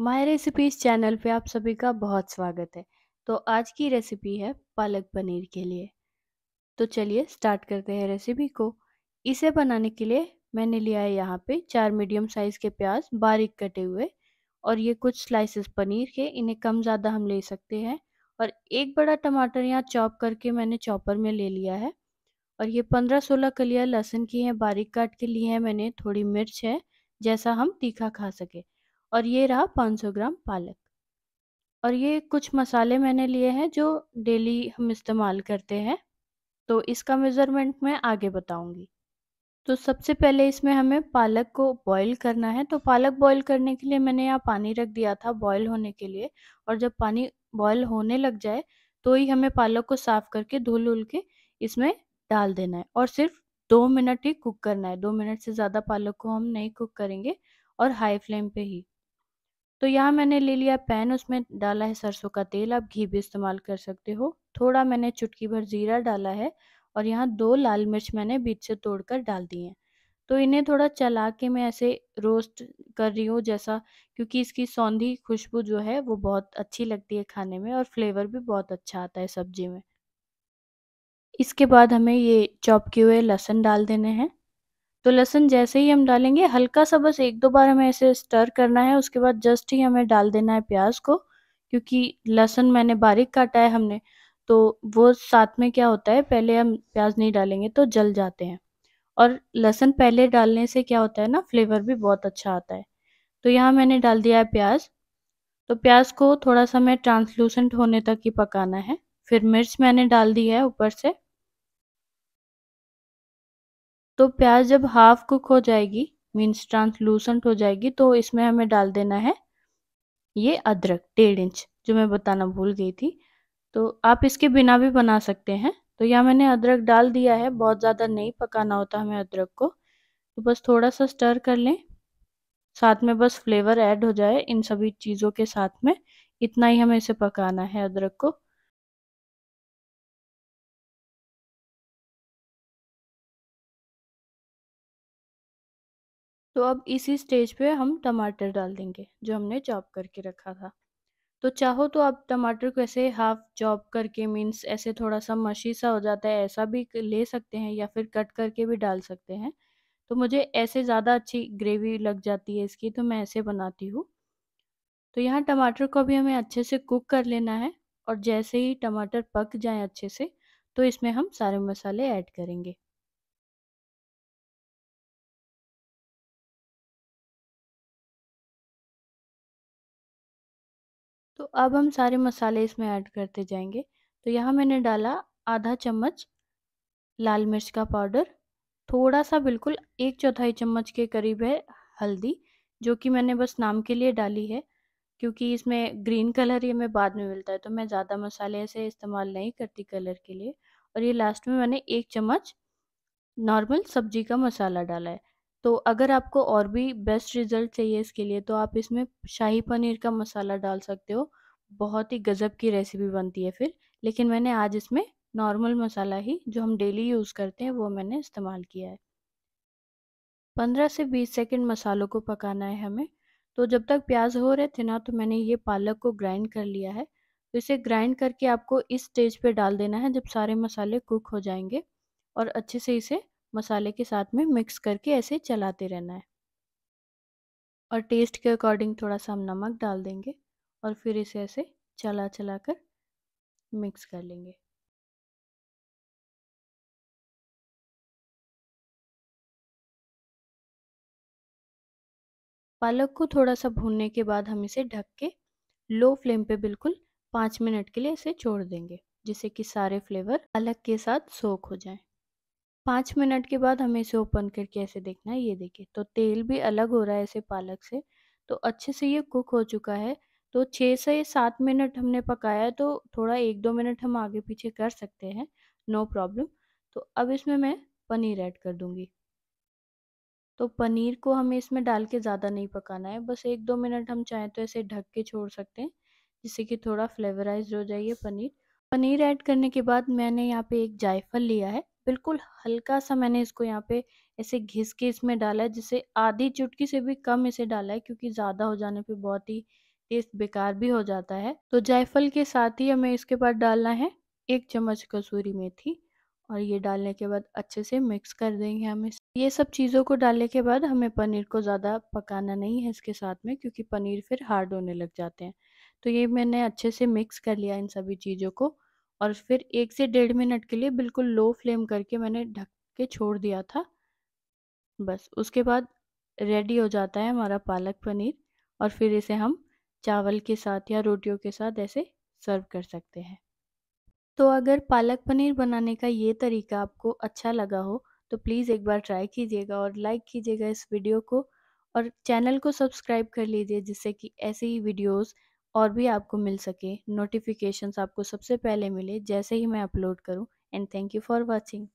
My recipes channel पे आप सभी का बहुत स्वागत है तो आज की रेसिपी है पालक पनीर के लिए तो चलिए स्टार्ट करते हैं रेसिपी को इसे बनाने के लिए मैंने लिया है यहाँ पे चार मीडियम साइज़ के प्याज बारीक कटे हुए और ये कुछ स्लाइसेस पनीर के इन्हें कम ज़्यादा हम ले सकते हैं और एक बड़ा टमाटर यहाँ चॉप करके मैंने चॉपर में ले लिया है और ये पंद्रह सोलह कलियाँ लहसुन की हैं बारीक काट के लिए हैं मैंने थोड़ी मिर्च है जैसा हम तीखा खा सके और ये रहा 500 ग्राम पालक और ये कुछ मसाले मैंने लिए हैं जो डेली हम इस्तेमाल करते हैं तो इसका मेज़रमेंट मैं आगे बताऊंगी तो सबसे पहले इसमें हमें पालक को बॉईल करना है तो पालक बॉईल करने के लिए मैंने यहाँ पानी रख दिया था बॉईल होने के लिए और जब पानी बॉईल होने लग जाए तो ही हमें पालक को साफ़ करके धुल उल के इसमें डाल देना है और सिर्फ दो मिनट ही कुक करना है दो मिनट से ज़्यादा पालक को हम नहीं कुक करेंगे और हाई फ्लेम पे ही तो यहाँ मैंने ले लिया पैन उसमें डाला है सरसों का तेल आप घी भी इस्तेमाल कर सकते हो थोड़ा मैंने चुटकी भर ज़ीरा डाला है और यहाँ दो लाल मिर्च मैंने बीच से तोड़कर डाल दी हैं तो इन्हें थोड़ा चला के मैं ऐसे रोस्ट कर रही हूँ जैसा क्योंकि इसकी सौंधी खुशबू जो है वो बहुत अच्छी लगती है खाने में और फ्लेवर भी बहुत अच्छा आता है सब्जी में इसके बाद हमें ये चॉप किए हुए लहसुन डाल देने हैं तो लहसुन जैसे ही हम डालेंगे हल्का सा बस एक दो बार हमें ऐसे स्टर करना है उसके बाद जस्ट ही हमें डाल देना है प्याज को क्योंकि लहसुन मैंने बारीक काटा है हमने तो वो साथ में क्या होता है पहले हम प्याज नहीं डालेंगे तो जल जाते हैं और लहसुन पहले डालने से क्या होता है ना फ्लेवर भी बहुत अच्छा आता है तो यहाँ मैंने डाल दिया है प्याज तो प्याज को थोड़ा सा मैं ट्रांसलूसेंट होने तक ही पकाना है फिर मिर्च मैंने डाल दी है ऊपर से तो प्याज जब हाफ कुक हो जाएगी मीन्स ट्रांसलूसेंट हो जाएगी तो इसमें हमें डाल देना है ये अदरक डेढ़ इंच जो मैं बताना भूल गई थी तो आप इसके बिना भी बना सकते हैं तो यहाँ मैंने अदरक डाल दिया है बहुत ज़्यादा नहीं पकाना होता हमें अदरक को तो बस थोड़ा सा स्टर कर लें साथ में बस फ्लेवर ऐड हो जाए इन सभी चीज़ों के साथ में इतना ही हमें इसे पकाना है अदरक को तो अब इसी स्टेज पे हम टमाटर डाल देंगे जो हमने चॉप करके रखा था तो चाहो तो आप टमाटर को ऐसे हाफ चॉप करके मीन्स ऐसे थोड़ा सा मशी सा हो जाता है ऐसा भी ले सकते हैं या फिर कट करके भी डाल सकते हैं तो मुझे ऐसे ज़्यादा अच्छी ग्रेवी लग जाती है इसकी तो मैं ऐसे बनाती हूँ तो यहाँ टमाटर को भी हमें अच्छे से कुक कर लेना है और जैसे ही टमाटर पक जाए अच्छे से तो इसमें हम सारे मसाले ऐड करेंगे तो अब हम सारे मसाले इसमें ऐड करते जाएंगे तो यहाँ मैंने डाला आधा चम्मच लाल मिर्च का पाउडर थोड़ा सा बिल्कुल एक चौथाई चम्मच के करीब है हल्दी जो कि मैंने बस नाम के लिए डाली है क्योंकि इसमें ग्रीन कलर ये हमें बाद में मिलता है तो मैं ज़्यादा मसाले ऐसे इस्तेमाल नहीं करती कलर के लिए और ये लास्ट में मैंने एक चम्मच नॉर्मल सब्जी का मसाला डाला है तो अगर आपको और भी बेस्ट रिज़ल्ट चाहिए इसके लिए तो आप इसमें शाही पनीर का मसाला डाल सकते हो बहुत ही गज़ब की रेसिपी बनती है फिर लेकिन मैंने आज इसमें नॉर्मल मसाला ही जो हम डेली यूज़ करते हैं वो मैंने इस्तेमाल किया है पंद्रह से बीस सेकेंड मसालों को पकाना है हमें तो जब तक प्याज हो रहे थे ना तो मैंने ये पालक को ग्राइंड कर लिया है तो इसे ग्राइंड करके आपको इस स्टेज पे डाल देना है जब सारे मसाले कुक हो जाएंगे और अच्छे से इसे मसाले के साथ में मिक्स करके ऐसे चलाते रहना है और टेस्ट के अकॉर्डिंग थोड़ा सा हम नमक डाल देंगे और फिर इसे ऐसे चला चला कर मिक्स कर लेंगे पालक को थोड़ा सा भूनने के बाद हम इसे ढक के लो फ्लेम पे बिल्कुल पाँच मिनट के लिए इसे छोड़ देंगे जिससे कि सारे फ्लेवर अलग के साथ सोख हो जाएं। पाँच मिनट के बाद हमें इसे ओपन करके ऐसे देखना है ये देखिए तो तेल भी अलग हो रहा है ऐसे पालक से तो अच्छे से ये कुक हो चुका है तो छः से सात मिनट हमने पकाया तो थोड़ा एक दो मिनट हम आगे पीछे कर सकते हैं नो प्रॉब्लम तो अब इसमें मैं पनीर ऐड कर दूँगी तो पनीर को हमें इसमें डाल के ज़्यादा नहीं पकाना है बस एक दो मिनट हम चाहें तो ऐसे ढक के छोड़ सकते हैं जिससे कि थोड़ा फ्लेवराइज हो जाइए पनीर पनीर ऐड करने के बाद मैंने यहाँ पे एक जायफल लिया है बिल्कुल हल्का सा मैंने इसको यहाँ पे ऐसे घिस के इसमें डाला है जिसे आधी चुटकी से भी कम इसे डाला है क्योंकि ज़्यादा हो जाने पे बहुत ही टेस्ट बेकार भी हो जाता है तो जायफल के साथ ही हमें इसके बाद डालना है एक चम्मच कसूरी मेथी और ये डालने के बाद अच्छे से मिक्स कर देंगे हम इस ये सब चीज़ों को डालने के बाद हमें पनीर को ज़्यादा पकाना नहीं है इसके साथ में क्योंकि पनीर फिर हार्ड होने लग जाते हैं तो ये मैंने अच्छे से मिक्स कर लिया इन सभी चीज़ों को और फिर एक से डेढ़ मिनट के लिए बिल्कुल लो फ्लेम करके मैंने ढक के छोड़ दिया था बस उसके बाद रेडी हो जाता है हमारा पालक पनीर और फिर इसे हम चावल के साथ या रोटियों के साथ ऐसे सर्व कर सकते हैं तो अगर पालक पनीर बनाने का ये तरीका आपको अच्छा लगा हो तो प्लीज़ एक बार ट्राई कीजिएगा और लाइक कीजिएगा इस वीडियो को और चैनल को सब्सक्राइब कर लीजिए जिससे कि ऐसे ही वीडियोस और भी आपको मिल सके नोटिफिकेशंस आपको सबसे पहले मिले जैसे ही मैं अपलोड करूं and thank you for watching